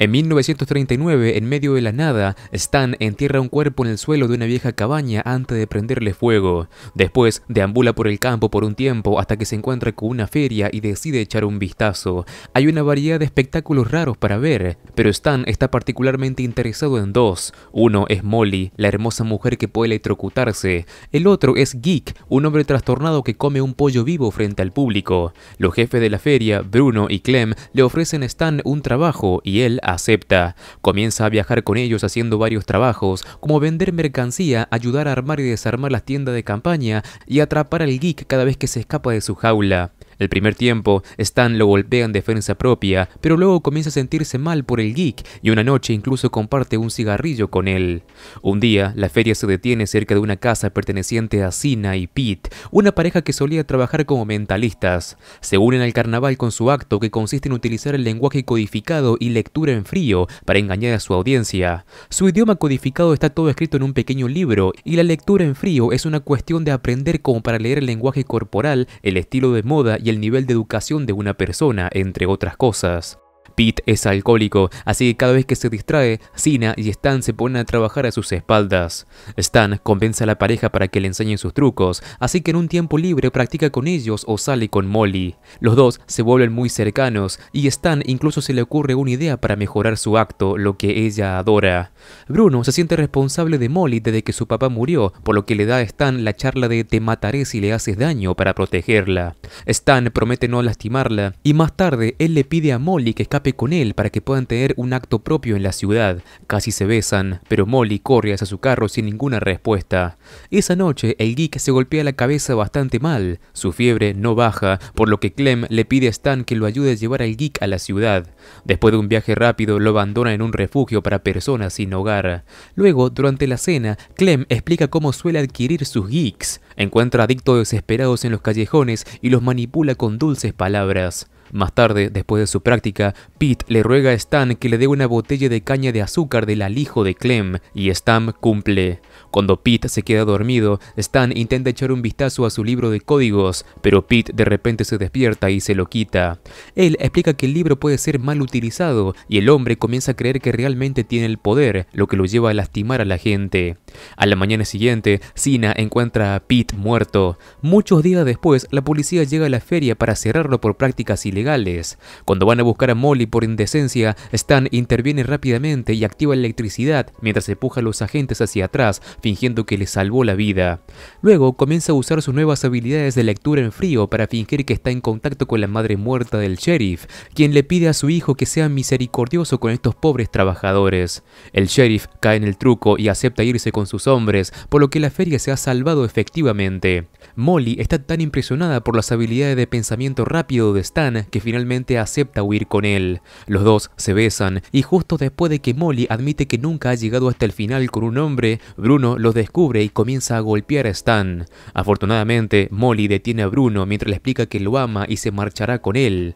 En 1939, en medio de la nada, Stan entierra un cuerpo en el suelo de una vieja cabaña antes de prenderle fuego. Después, deambula por el campo por un tiempo hasta que se encuentra con una feria y decide echar un vistazo. Hay una variedad de espectáculos raros para ver, pero Stan está particularmente interesado en dos. Uno es Molly, la hermosa mujer que puede electrocutarse. El otro es Geek, un hombre trastornado que come un pollo vivo frente al público. Los jefes de la feria, Bruno y Clem, le ofrecen a Stan un trabajo y él acepta. Comienza a viajar con ellos haciendo varios trabajos, como vender mercancía, ayudar a armar y desarmar las tiendas de campaña y atrapar al geek cada vez que se escapa de su jaula. El primer tiempo, Stan lo golpea en defensa propia, pero luego comienza a sentirse mal por el geek y una noche incluso comparte un cigarrillo con él. Un día, la feria se detiene cerca de una casa perteneciente a Sina y Pete, una pareja que solía trabajar como mentalistas. Se unen al carnaval con su acto que consiste en utilizar el lenguaje codificado y lectura en frío para engañar a su audiencia. Su idioma codificado está todo escrito en un pequeño libro y la lectura en frío es una cuestión de aprender como para leer el lenguaje corporal, el estilo de moda y y el nivel de educación de una persona, entre otras cosas. Pete es alcohólico, así que cada vez que se distrae, Sina y Stan se ponen a trabajar a sus espaldas. Stan convence a la pareja para que le enseñen sus trucos, así que en un tiempo libre practica con ellos o sale con Molly. Los dos se vuelven muy cercanos y Stan incluso se le ocurre una idea para mejorar su acto, lo que ella adora. Bruno se siente responsable de Molly desde que su papá murió, por lo que le da a Stan la charla de te mataré si le haces daño para protegerla. Stan promete no lastimarla y más tarde él le pide a Molly que escape con él para que puedan tener un acto propio en la ciudad. Casi se besan, pero Molly corre hacia su carro sin ninguna respuesta. Esa noche, el geek se golpea la cabeza bastante mal. Su fiebre no baja, por lo que Clem le pide a Stan que lo ayude a llevar al geek a la ciudad. Después de un viaje rápido, lo abandona en un refugio para personas sin hogar. Luego, durante la cena, Clem explica cómo suele adquirir sus geeks. Encuentra adictos desesperados en los callejones y los manipula con dulces palabras. Más tarde, después de su práctica, Pete le ruega a Stan que le dé una botella de caña de azúcar del alijo de Clem, y Stan cumple. Cuando Pete se queda dormido, Stan intenta echar un vistazo a su libro de códigos, pero Pete de repente se despierta y se lo quita. Él explica que el libro puede ser mal utilizado, y el hombre comienza a creer que realmente tiene el poder, lo que lo lleva a lastimar a la gente. A la mañana siguiente, Sina encuentra a Pete muerto. Muchos días después, la policía llega a la feria para cerrarlo por prácticas ilegales cuando van a buscar a Molly por indecencia, Stan interviene rápidamente y activa electricidad mientras empuja a los agentes hacia atrás, fingiendo que le salvó la vida. Luego comienza a usar sus nuevas habilidades de lectura en frío para fingir que está en contacto con la madre muerta del sheriff, quien le pide a su hijo que sea misericordioso con estos pobres trabajadores. El sheriff cae en el truco y acepta irse con sus hombres, por lo que la feria se ha salvado efectivamente. Molly está tan impresionada por las habilidades de pensamiento rápido de Stan que finalmente acepta huir con él. Los dos se besan y justo después de que Molly admite que nunca ha llegado hasta el final con un hombre, Bruno los descubre y comienza a golpear a Stan. Afortunadamente, Molly detiene a Bruno mientras le explica que lo ama y se marchará con él.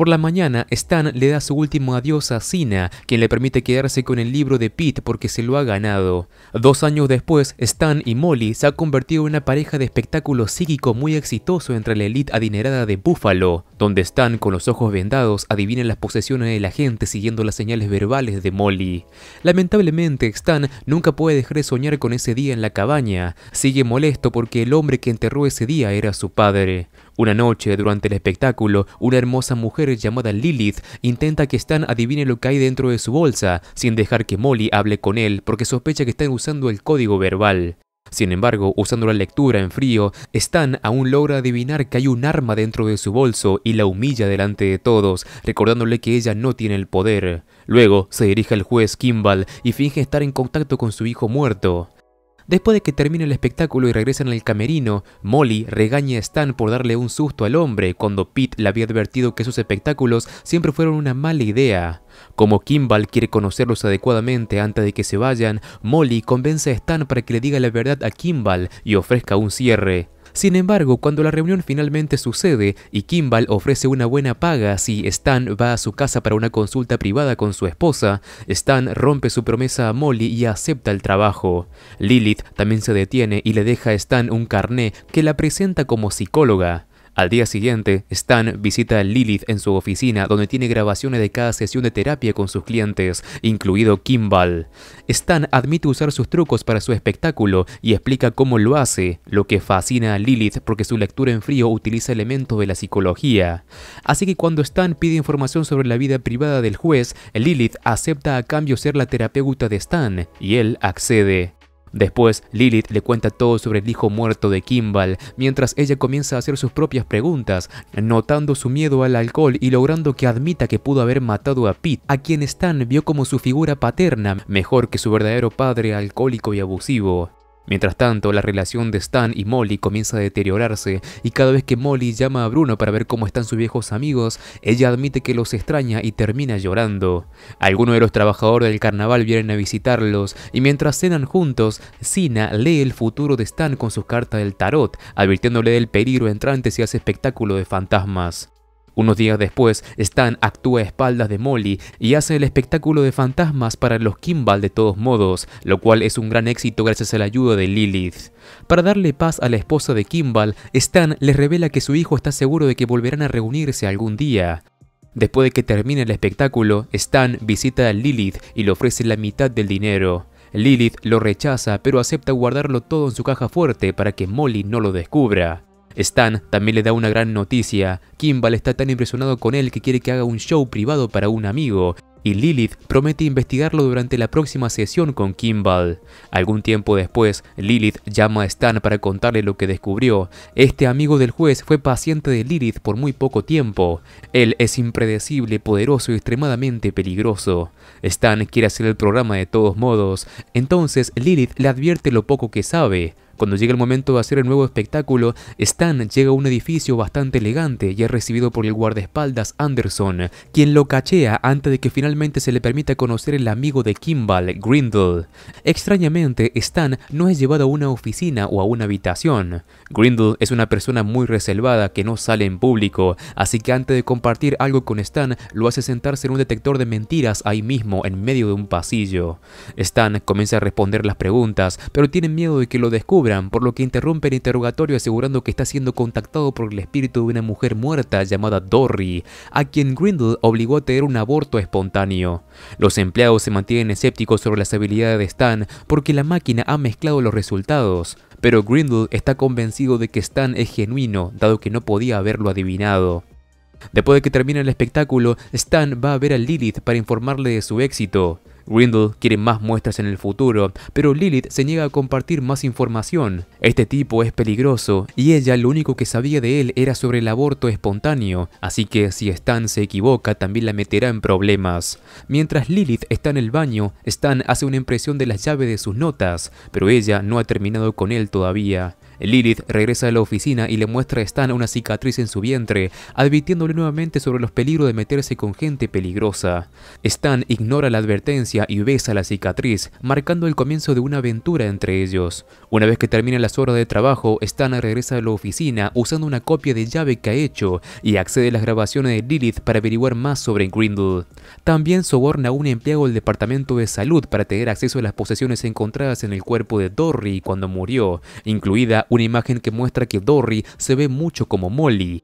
Por la mañana, Stan le da su último adiós a Sina, quien le permite quedarse con el libro de Pete porque se lo ha ganado. Dos años después, Stan y Molly se han convertido en una pareja de espectáculo psíquico muy exitoso entre la élite adinerada de Buffalo, donde Stan con los ojos vendados adivina las posesiones de la gente siguiendo las señales verbales de Molly. Lamentablemente, Stan nunca puede dejar de soñar con ese día en la cabaña. Sigue molesto porque el hombre que enterró ese día era su padre. Una noche, durante el espectáculo, una hermosa mujer llamada Lilith intenta que Stan adivine lo que hay dentro de su bolsa, sin dejar que Molly hable con él porque sospecha que están usando el código verbal. Sin embargo, usando la lectura en frío, Stan aún logra adivinar que hay un arma dentro de su bolso y la humilla delante de todos, recordándole que ella no tiene el poder. Luego se dirige al juez Kimball y finge estar en contacto con su hijo muerto. Después de que termine el espectáculo y regresan al camerino, Molly regaña a Stan por darle un susto al hombre cuando Pete le había advertido que sus espectáculos siempre fueron una mala idea. Como Kimball quiere conocerlos adecuadamente antes de que se vayan, Molly convence a Stan para que le diga la verdad a Kimball y ofrezca un cierre. Sin embargo, cuando la reunión finalmente sucede y Kimball ofrece una buena paga si Stan va a su casa para una consulta privada con su esposa, Stan rompe su promesa a Molly y acepta el trabajo. Lilith también se detiene y le deja a Stan un carné que la presenta como psicóloga. Al día siguiente, Stan visita a Lilith en su oficina donde tiene grabaciones de cada sesión de terapia con sus clientes, incluido Kimball. Stan admite usar sus trucos para su espectáculo y explica cómo lo hace, lo que fascina a Lilith porque su lectura en frío utiliza elementos de la psicología. Así que cuando Stan pide información sobre la vida privada del juez, Lilith acepta a cambio ser la terapeuta de Stan, y él accede. Después, Lilith le cuenta todo sobre el hijo muerto de Kimball, mientras ella comienza a hacer sus propias preguntas, notando su miedo al alcohol y logrando que admita que pudo haber matado a Pete, a quien Stan vio como su figura paterna, mejor que su verdadero padre alcohólico y abusivo. Mientras tanto, la relación de Stan y Molly comienza a deteriorarse, y cada vez que Molly llama a Bruno para ver cómo están sus viejos amigos, ella admite que los extraña y termina llorando. Algunos de los trabajadores del carnaval vienen a visitarlos, y mientras cenan juntos, Sina lee el futuro de Stan con sus cartas del tarot, advirtiéndole del peligro entrante si hace espectáculo de fantasmas. Unos días después, Stan actúa a espaldas de Molly y hace el espectáculo de fantasmas para los Kimball de todos modos, lo cual es un gran éxito gracias a la ayuda de Lilith. Para darle paz a la esposa de Kimball, Stan les revela que su hijo está seguro de que volverán a reunirse algún día. Después de que termine el espectáculo, Stan visita a Lilith y le ofrece la mitad del dinero. Lilith lo rechaza pero acepta guardarlo todo en su caja fuerte para que Molly no lo descubra. Stan también le da una gran noticia, Kimball está tan impresionado con él que quiere que haga un show privado para un amigo, y Lilith promete investigarlo durante la próxima sesión con Kimball. Algún tiempo después, Lilith llama a Stan para contarle lo que descubrió. Este amigo del juez fue paciente de Lilith por muy poco tiempo. Él es impredecible, poderoso y extremadamente peligroso. Stan quiere hacer el programa de todos modos, entonces Lilith le advierte lo poco que sabe. Cuando llega el momento de hacer el nuevo espectáculo, Stan llega a un edificio bastante elegante y es recibido por el guardaespaldas Anderson, quien lo cachea antes de que finalmente se le permita conocer el amigo de Kimball, Grindle. Extrañamente, Stan no es llevado a una oficina o a una habitación. Grindle es una persona muy reservada que no sale en público, así que antes de compartir algo con Stan, lo hace sentarse en un detector de mentiras ahí mismo, en medio de un pasillo. Stan comienza a responder las preguntas, pero tiene miedo de que lo descubra por lo que interrumpe el interrogatorio asegurando que está siendo contactado por el espíritu de una mujer muerta llamada Dory, a quien Grindel obligó a tener un aborto espontáneo. Los empleados se mantienen escépticos sobre las habilidades de Stan porque la máquina ha mezclado los resultados, pero Grindel está convencido de que Stan es genuino, dado que no podía haberlo adivinado. Después de que termine el espectáculo, Stan va a ver a Lilith para informarle de su éxito. Grindle quiere más muestras en el futuro, pero Lilith se niega a compartir más información. Este tipo es peligroso y ella lo único que sabía de él era sobre el aborto espontáneo, así que si Stan se equivoca también la meterá en problemas. Mientras Lilith está en el baño, Stan hace una impresión de las llaves de sus notas, pero ella no ha terminado con él todavía. Lilith regresa a la oficina y le muestra a Stan una cicatriz en su vientre, advirtiéndole nuevamente sobre los peligros de meterse con gente peligrosa. Stan ignora la advertencia y besa la cicatriz, marcando el comienzo de una aventura entre ellos. Una vez que termina las horas de trabajo, Stan regresa a la oficina usando una copia de llave que ha hecho y accede a las grabaciones de Lilith para averiguar más sobre Grindel. También soborna a un empleado del departamento de salud para tener acceso a las posesiones encontradas en el cuerpo de Dory cuando murió, incluida una imagen que muestra que Dory se ve mucho como Molly.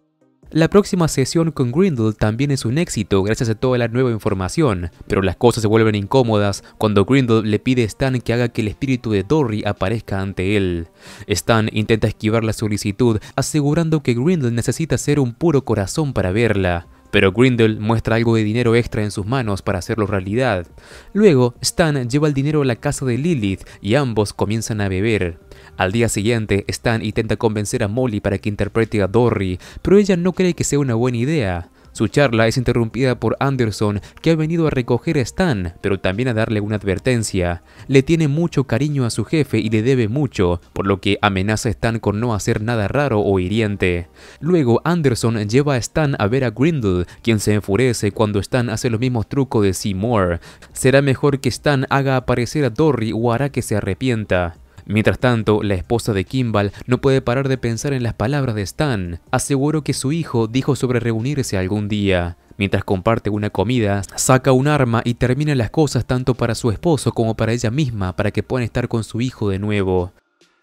La próxima sesión con Grindle también es un éxito gracias a toda la nueva información, pero las cosas se vuelven incómodas cuando Grindle le pide a Stan que haga que el espíritu de Dory aparezca ante él. Stan intenta esquivar la solicitud asegurando que Grindel necesita ser un puro corazón para verla pero Grindel muestra algo de dinero extra en sus manos para hacerlo realidad. Luego, Stan lleva el dinero a la casa de Lilith y ambos comienzan a beber. Al día siguiente, Stan intenta convencer a Molly para que interprete a Dory, pero ella no cree que sea una buena idea. Su charla es interrumpida por Anderson, que ha venido a recoger a Stan, pero también a darle una advertencia. Le tiene mucho cariño a su jefe y le debe mucho, por lo que amenaza a Stan con no hacer nada raro o hiriente. Luego, Anderson lleva a Stan a ver a Grindel, quien se enfurece cuando Stan hace los mismos trucos de Seymour. Será mejor que Stan haga aparecer a Dory o hará que se arrepienta. Mientras tanto, la esposa de Kimball no puede parar de pensar en las palabras de Stan. Aseguró que su hijo dijo sobre reunirse algún día. Mientras comparte una comida, saca un arma y termina las cosas tanto para su esposo como para ella misma para que puedan estar con su hijo de nuevo.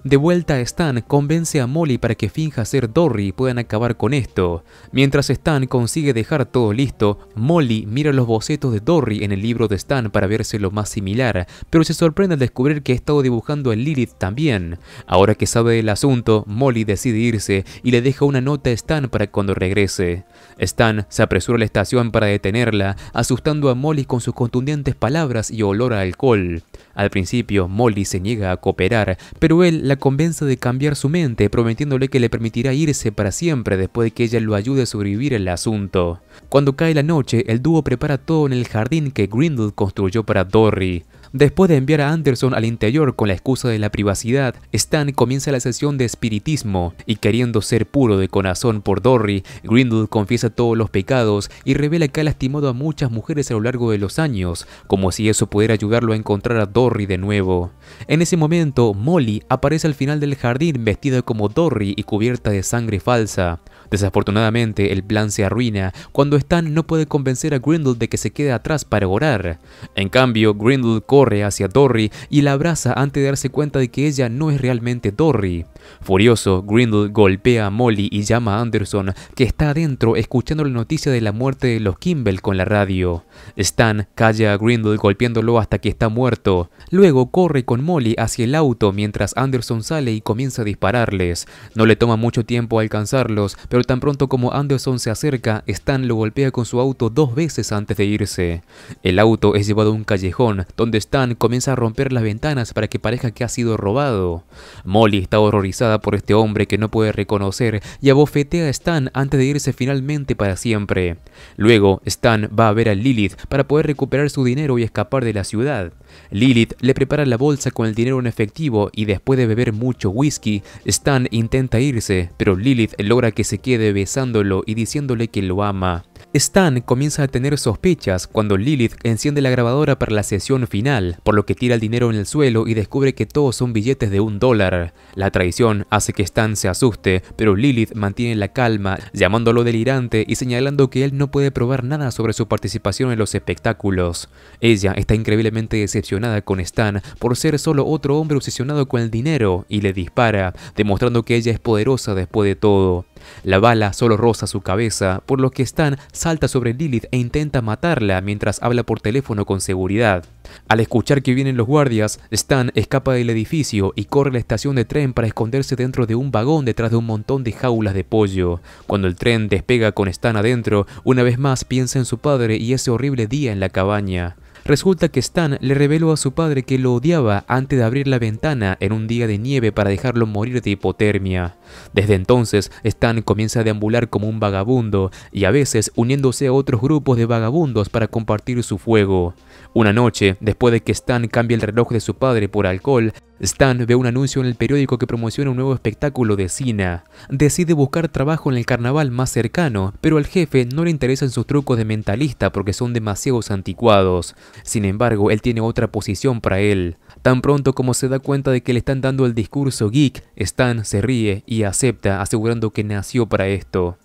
De vuelta, Stan convence a Molly para que finja ser Dory y puedan acabar con esto. Mientras Stan consigue dejar todo listo, Molly mira los bocetos de Dory en el libro de Stan para verse lo más similar, pero se sorprende al descubrir que ha estado dibujando a Lilith también. Ahora que sabe el asunto, Molly decide irse y le deja una nota a Stan para cuando regrese. Stan se apresura a la estación para detenerla, asustando a Molly con sus contundentes palabras y olor a alcohol. Al principio, Molly se niega a cooperar, pero él la la convence de cambiar su mente, prometiéndole que le permitirá irse para siempre después de que ella lo ayude a sobrevivir el asunto. Cuando cae la noche, el dúo prepara todo en el jardín que Grindel construyó para Dory. Después de enviar a Anderson al interior con la excusa de la privacidad, Stan comienza la sesión de espiritismo y queriendo ser puro de corazón por Dory, Grindel confiesa todos los pecados y revela que ha lastimado a muchas mujeres a lo largo de los años, como si eso pudiera ayudarlo a encontrar a Dory de nuevo. En ese momento, Molly aparece al final del jardín vestida como Dory y cubierta de sangre falsa. Desafortunadamente, el plan se arruina cuando Stan no puede convencer a Grindel de que se quede atrás para orar. En cambio, Grindel corre hacia Dory y la abraza antes de darse cuenta de que ella no es realmente Dory. Furioso, Grindel golpea a Molly y llama a Anderson, que está adentro escuchando la noticia de la muerte de los Kimball con la radio. Stan calla a Grindel golpeándolo hasta que está muerto. Luego corre con Molly hacia el auto mientras Anderson sale y comienza a dispararles. No le toma mucho tiempo alcanzarlos, pero tan pronto como Anderson se acerca, Stan lo golpea con su auto dos veces antes de irse. El auto es llevado a un callejón, donde Stan comienza a romper las ventanas para que parezca que ha sido robado. Molly está horrorizada por este hombre que no puede reconocer y abofetea a Stan antes de irse finalmente para siempre. Luego, Stan va a ver a Lilith para poder recuperar su dinero y escapar de la ciudad. Lilith le prepara la bolsa con el dinero en efectivo y después de beber mucho whisky, Stan intenta irse, pero Lilith logra que se quede de besándolo y diciéndole que lo ama. Stan comienza a tener sospechas cuando Lilith enciende la grabadora para la sesión final, por lo que tira el dinero en el suelo y descubre que todos son billetes de un dólar. La traición hace que Stan se asuste, pero Lilith mantiene la calma, llamándolo delirante y señalando que él no puede probar nada sobre su participación en los espectáculos. Ella está increíblemente decepcionada con Stan por ser solo otro hombre obsesionado con el dinero y le dispara, demostrando que ella es poderosa después de todo. La bala solo roza su cabeza, por lo que Stan salta sobre Lilith e intenta matarla mientras habla por teléfono con seguridad. Al escuchar que vienen los guardias, Stan escapa del edificio y corre a la estación de tren para esconderse dentro de un vagón detrás de un montón de jaulas de pollo. Cuando el tren despega con Stan adentro, una vez más piensa en su padre y ese horrible día en la cabaña. Resulta que Stan le reveló a su padre que lo odiaba antes de abrir la ventana en un día de nieve para dejarlo morir de hipotermia. Desde entonces, Stan comienza a deambular como un vagabundo y a veces uniéndose a otros grupos de vagabundos para compartir su fuego. Una noche, después de que Stan cambie el reloj de su padre por alcohol, Stan ve un anuncio en el periódico que promociona un nuevo espectáculo de cine. Decide buscar trabajo en el carnaval más cercano, pero al jefe no le interesan sus trucos de mentalista porque son demasiados anticuados. Sin embargo, él tiene otra posición para él. Tan pronto como se da cuenta de que le están dando el discurso geek, Stan se ríe y acepta asegurando que nació para esto.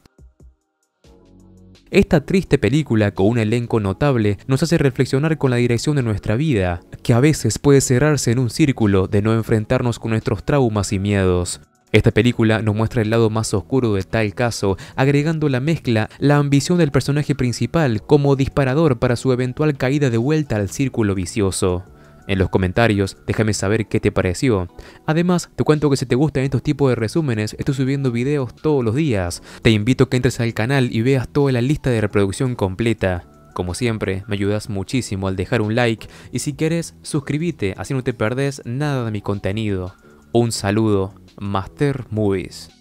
Esta triste película, con un elenco notable, nos hace reflexionar con la dirección de nuestra vida, que a veces puede cerrarse en un círculo de no enfrentarnos con nuestros traumas y miedos. Esta película nos muestra el lado más oscuro de tal caso, agregando la mezcla, la ambición del personaje principal como disparador para su eventual caída de vuelta al círculo vicioso. En los comentarios, déjame saber qué te pareció. Además, te cuento que si te gustan estos tipos de resúmenes, estoy subiendo videos todos los días. Te invito a que entres al canal y veas toda la lista de reproducción completa. Como siempre, me ayudas muchísimo al dejar un like y si quieres, suscríbete, así no te perdés nada de mi contenido. Un saludo Master Movies.